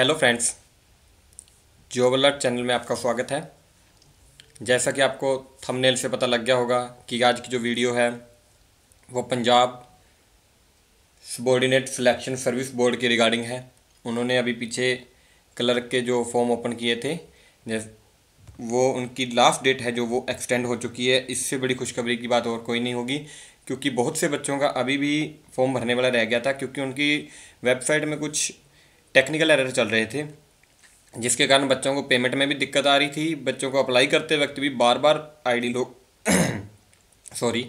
hello friends job alert channel में आपका स्वागत है जैसा कि आपको थंबनेल से पता लग गया होगा कि आज की जो वीडियो है वो Punjab subordinate selection service board की रिगार्डिंग है उन्होंने अभी पीछे क्लर्क के जो फॉर्म ओपन किए थे वो उनकी लास्ट डेट है जो वो एक्सटेंड हो चुकी है इससे बड़ी खुशखबरी की बात और कोई नहीं होगी क्योंकि बहुत से बच्चों का अभी भी फॉर्म भरने वाला रह गया था क्योंकि उनकी वेबसाइट में कुछ टेक्निकल एरर चल रहे थे जिसके कारण बच्चों को पेमेंट में भी दिक्कत आ रही थी बच्चों को अप्लाई करते वक्त भी बार बार आईडी लोग सॉरी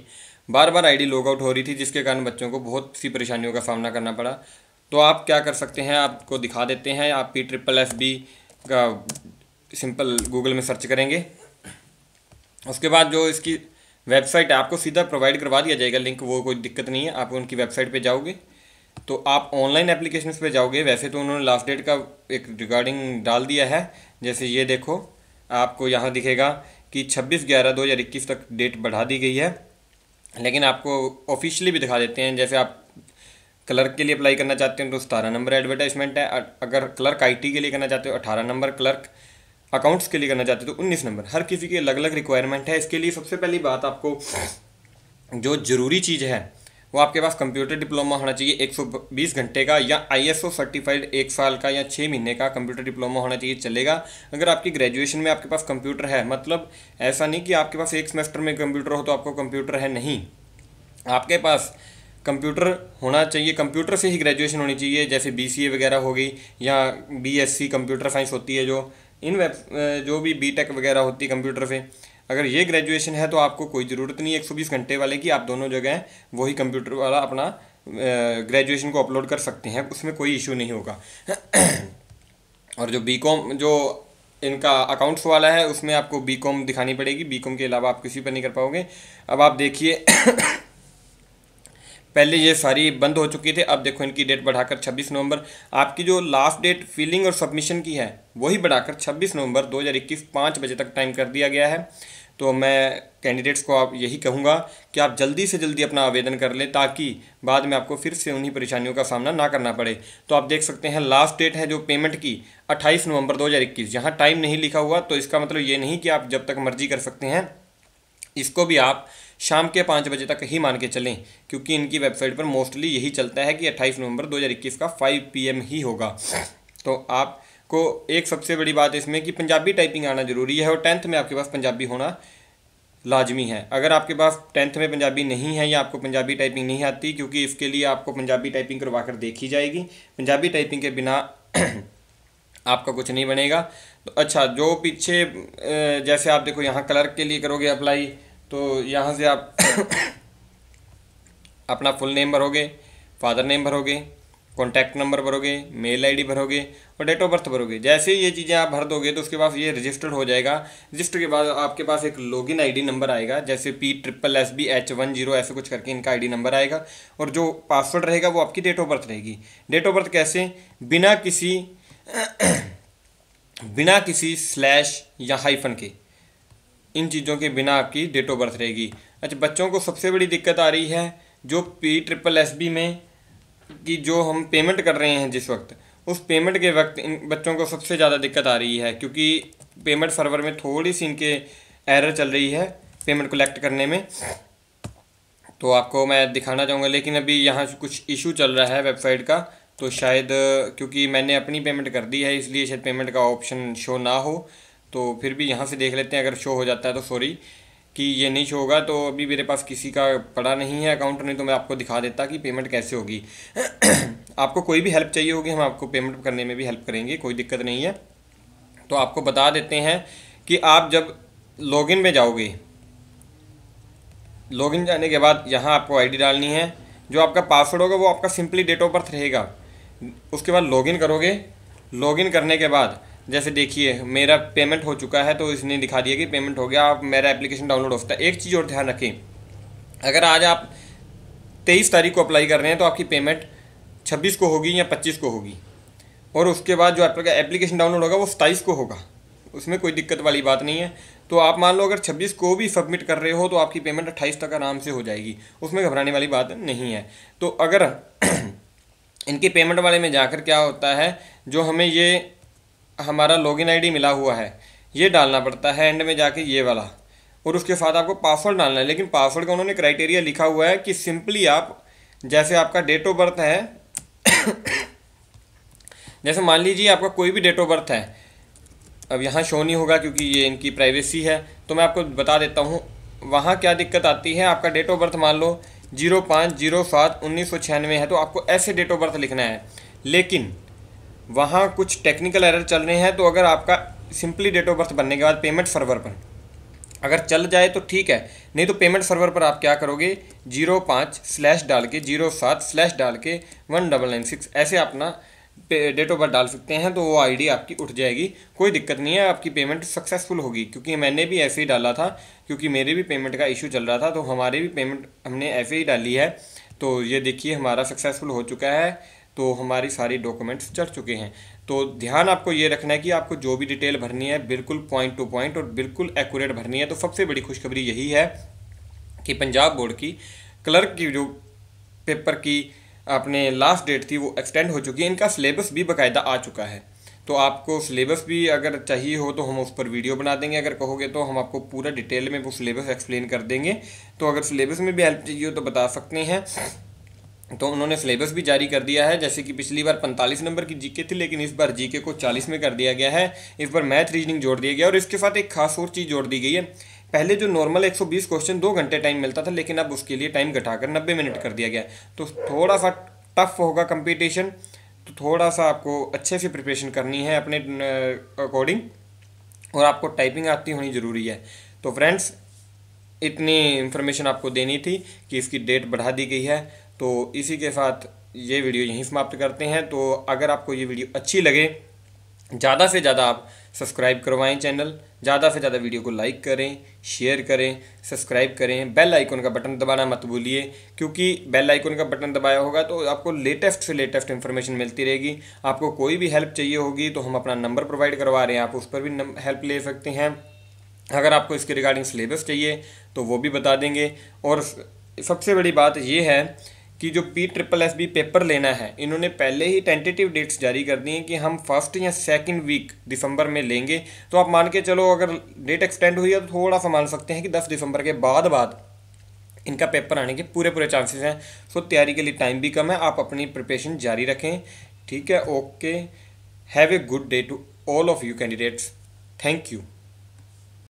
बार बार आईडी लॉग आउट हो रही थी जिसके कारण बच्चों को बहुत सी परेशानियों का सामना करना पड़ा तो आप क्या कर सकते हैं आपको दिखा देते हैं आप पी ट्रिपल एफ बी का सिंपल गूगल में सर्च करेंगे उसके बाद जो इसकी वेबसाइट है आपको सीधा प्रोवाइड करवा दिया जाएगा लिंक वो कोई दिक्कत नहीं है आप उनकी वेबसाइट पे जाओगे तो आप ऑनलाइन एप्लीकेशन पे जाओगे वैसे तो उन्होंने लास्ट डेट का एक रिगार्डिंग डाल दिया है जैसे ये देखो आपको यहाँ दिखेगा कि 26 ग्यारह इक्कीस तक डेट बढ़ा दी गई है लेकिन आपको ऑफिशियली भी दिखा देते हैं जैसे आप क्लर्क के लिए अप्लाई करना चाहते हैं तो सतारह नंबर एडवर्टाइजमेंट है अगर क्लर्क आईटी के लिए करना चाहते हो अठारह नंबर क्लर्क अकाउंट्स के लिए करना चाहते हो तो उन्नीस नंबर हर किसी की अलग अलग रिक्वायरमेंट है इसके लिए सबसे पहली बात आपको जो ज़रूरी चीज़ है वो आपके पास कंप्यूटर डिप्लोमा होना चाहिए 120 घंटे का या आईएसओ सर्टिफाइड एक साल का या छः महीने का कंप्यूटर डिप्लोमा होना चाहिए चलेगा अगर आपकी ग्रेजुएशन में आपके पास कंप्यूटर है मतलब ऐसा नहीं कि आपके पास एक सेमेस्टर में कंप्यूटर हो तो आपको कंप्यूटर है नहीं आपके पास कंप्यूटर होना चाहिए कंप्यूटर से ही ग्रेजुएशन होनी चाहिए जैसे बी वगैरह होगी या बी कंप्यूटर साइंस होती है जो इन वेब जो भी बी वगैरह होती है कंप्यूटर से अगर ये ग्रेजुएशन है तो आपको कोई ज़रूरत नहीं है एक घंटे वाले की आप दोनों जगह वही कंप्यूटर वाला अपना ग्रेजुएशन को अपलोड कर सकते हैं उसमें कोई इशू नहीं होगा और जो बी जो इनका अकाउंट्स वाला है उसमें आपको बी कॉम दिखानी पड़ेगी बी कॉम के अलावा आप किसी पर नहीं कर पाओगे अब आप देखिए पहले ये सारी बंद हो चुकी थी अब देखो इनकी डेट बढ़ाकर 26 नवंबर आपकी जो लास्ट डेट फिलिंग और सबमिशन की है वही बढ़ाकर 26 नवंबर 2021 हज़ार बजे तक टाइम कर दिया गया है तो मैं कैंडिडेट्स को आप यही कहूँगा कि आप जल्दी से जल्दी अपना आवेदन कर लें ताकि बाद में आपको फिर से उन्हीं परेशानियों का सामना ना करना पड़े तो आप देख सकते हैं लास्ट डेट है जो पेमेंट की 28 नवंबर 2021 जहाँ टाइम नहीं लिखा हुआ तो इसका मतलब ये नहीं कि आप जब तक मर्जी कर सकते हैं इसको भी आप शाम के पाँच बजे तक ही मान के चलें क्योंकि इनकी वेबसाइट पर मोस्टली यही चलता है कि अट्ठाईस नवंबर दो का फाइव पी ही होगा तो आप को एक सबसे बड़ी बात इसमें कि पंजाबी टाइपिंग आना ज़रूरी है और टेंथ में आपके पास पंजाबी होना लाजमी है अगर आपके पास टेंथ में पंजाबी नहीं है या आपको पंजाबी टाइपिंग नहीं आती क्योंकि इसके लिए आपको पंजाबी टाइपिंग करवा कर देखी जाएगी पंजाबी टाइपिंग के बिना आपका कुछ नहीं बनेगा तो अच्छा जो पीछे जैसे आप देखो यहाँ क्लर्क के लिए करोगे अप्लाई तो यहाँ से आप अपना फुल नेम भरोगे फादर नेम भरोगे कॉन्टैक्ट नंबर भरोगे मेल आईडी भरोगे और डेट ऑफ बर्थ भरोगे जैसे ही ये चीज़ें आप भर दोगे तो उसके बाद ये रजिस्टर्ड हो जाएगा रजिस्टर के बाद आपके पास एक लॉगिन आईडी नंबर आएगा जैसे P triple S B H one zero ऐसे कुछ करके इनका आईडी नंबर आएगा और जो पासवर्ड रहेगा वो आपकी डेट ऑफ बर्थ रहेगी डेट ऑफ बर्थ कैसे बिना किसी बिना किसी स्लैश या हाइफन के इन चीज़ों के बिना आपकी डेट ऑफ बर्थ रहेगी अच्छा बच्चों को सबसे बड़ी दिक्कत आ रही है जो पी ट्रिपल एस बी में की जो हम पेमेंट कर रहे हैं जिस वक्त उस पेमेंट के वक्त इन बच्चों को सबसे ज़्यादा दिक्कत आ रही है क्योंकि पेमेंट सर्वर में थोड़ी सी इनके एरर चल रही है पेमेंट कलेक्ट करने में तो आपको मैं दिखाना चाहूँगा लेकिन अभी यहाँ कुछ इशू चल रहा है वेबसाइट का तो शायद क्योंकि मैंने अपनी पेमेंट कर दी है इसलिए शायद पेमेंट का ऑप्शन शो ना हो तो फिर भी यहाँ से देख लेते हैं अगर शो हो जाता है तो सॉरी कि ये नहीं शो होगा तो अभी मेरे पास किसी का पड़ा नहीं है अकाउंट नहीं तो मैं आपको दिखा देता कि पेमेंट कैसे होगी आपको कोई भी हेल्प चाहिए होगी हम आपको पेमेंट करने में भी हेल्प करेंगे कोई दिक्कत नहीं है तो आपको बता देते हैं कि आप जब लॉगिन में जाओगे लॉगिन जाने के बाद यहाँ आपको आईडी डालनी है जो आपका पासवर्ड होगा वो आपका सिंपली डेट ऑफ बर्थ रहेगा उसके बाद लॉगिन करोगे लॉगिन करने के बाद जैसे देखिए मेरा पेमेंट हो चुका है तो इसने दिखा दिया कि पेमेंट हो गया आप मेरा एप्लीकेशन डाउनलोड हो सकता है एक चीज़ और ध्यान रखें अगर आज आप तेईस तारीख को अप्लाई कर रहे हैं तो आपकी पेमेंट छब्बीस को होगी या पच्चीस को होगी और उसके बाद जो आपका एप्लीकेशन डाउनलोड होगा वो सताईस को होगा उसमें कोई दिक्कत वाली बात नहीं है तो आप मान लो अगर छब्बीस को भी सबमिट कर रहे हो तो आपकी पेमेंट अट्ठाईस तक आराम से हो जाएगी उसमें घबराने वाली बात नहीं है तो अगर इनके पेमेंट वाले में जाकर क्या होता है जो हमें ये हमारा लॉगिन आईडी मिला हुआ है ये डालना पड़ता है एंड में जाके ये वाला और उसके साथ आपको पासवर्ड डालना है लेकिन पासवर्ड का उन्होंने क्राइटेरिया लिखा हुआ है कि सिंपली आप जैसे आपका डेट ऑफ बर्थ है जैसे मान लीजिए आपका कोई भी डेट ऑफ बर्थ है अब यहाँ शो नहीं होगा क्योंकि ये इनकी प्राइवेसी है तो मैं आपको बता देता हूँ वहाँ क्या दिक्कत आती है आपका डेट ऑफ बर्थ मान लो जीरो पाँच जीरो सात उन्नीस सौ छियानवे है तो आपको ऐसे डेट ऑफ बर्थ लिखना है लेकिन वहाँ कुछ टेक्निकल एरर चल रहे हैं तो अगर आपका सिंपली डेट ऑफ बर्थ बनने के बाद पेमेंट सर्वर पर अगर चल जाए तो ठीक है नहीं तो पेमेंट सर्वर पर आप क्या करोगे जीरो पाँच स्लैश डाल के जीरो सात स्लैश डाल के वन डबल नाइन सिक्स ऐसे अपना डेट ऑफ बर्थ डाल सकते हैं तो वो आईडी आपकी उठ जाएगी कोई दिक्कत नहीं है आपकी पेमेंट सक्सेसफुल होगी क्योंकि मैंने भी ऐसे ही डाला था क्योंकि मेरे भी पेमेंट का इशू चल रहा था तो हमारे भी पेमेंट हमने ऐसे ही डाली है तो ये देखिए हमारा सक्सेसफुल हो चुका है तो हमारी सारी डॉक्यूमेंट्स चढ़ चुके हैं तो ध्यान आपको ये रखना है कि आपको जो भी डिटेल भरनी है बिल्कुल पॉइंट टू पॉइंट और बिल्कुल एक्यूरेट भरनी है तो सबसे बड़ी खुशखबरी यही है कि पंजाब बोर्ड की क्लर्क की जो पेपर की आपने लास्ट डेट थी वो एक्सटेंड हो चुकी है इनका सिलेबस भी बाकायदा आ चुका है तो आपको सिलेबस भी अगर चाहिए हो तो हम उस पर वीडियो बना देंगे अगर कहोगे तो हम आपको पूरा डिटेल में वो सिलेबस एक्सप्लेन कर देंगे तो अगर सिलेबस में भी हेल्प चाहिए हो तो बता सकते हैं तो उन्होंने सिलेबस भी जारी कर दिया है जैसे कि पिछली बार 45 नंबर की जीके थी लेकिन इस बार जीके को 40 में कर दिया गया है इस बार मैथ रीजनिंग जोड़ दिया गया और इसके साथ एक खास और चीज़ जोड़ दी गई है पहले जो नॉर्मल 120 क्वेश्चन दो घंटे टाइम मिलता था लेकिन अब उसके लिए टाइम घटाकर नब्बे मिनट कर दिया गया तो थोड़ा सा टफ होगा कम्पिटिशन तो थोड़ा सा आपको अच्छे से प्रिपरेशन करनी है अपने अकॉर्डिंग और आपको टाइपिंग आती होनी ज़रूरी है तो फ्रेंड्स इतनी इन्फॉर्मेशन आपको देनी थी कि इसकी डेट बढ़ा दी गई है तो इसी के साथ ये वीडियो यहीं समाप्त करते हैं तो अगर आपको ये वीडियो अच्छी लगे ज़्यादा से ज़्यादा आप सब्सक्राइब करवाएं चैनल ज़्यादा से ज़्यादा वीडियो को लाइक करें शेयर करें सब्सक्राइब करें बेल आइकन का बटन दबाना मत भूलिए क्योंकि बेल आइकन का बटन दबाया होगा तो आपको लेटेस्ट से लेटेस्ट इन्फॉर्मेशन मिलती रहेगी आपको कोई भी हेल्प चाहिए होगी तो हम अपना नंबर प्रोवाइड करवा रहे हैं आप उस पर भी हेल्प ले सकते हैं अगर आपको इसके रिगार्डिंग सिलेबस चाहिए तो वो भी बता देंगे और सबसे बड़ी बात ये है कि जो P triple S B paper लेना है इन्होंने पहले ही टेंटेटिव डेट्स जारी कर दी हैं कि हम फर्स्ट या सेकंड वीक दिसंबर में लेंगे तो आप मान के चलो अगर डेट एक्सटेंड हुई है तो थोड़ा सा मान सकते हैं कि दस दिसंबर के बाद बाद इनका पेपर आने के पूरे पूरे चांसेस हैं सो तैयारी के लिए टाइम भी कम है आप अपनी प्रिपरेशन जारी रखें ठीक है okay have a good day to all of you candidates thank you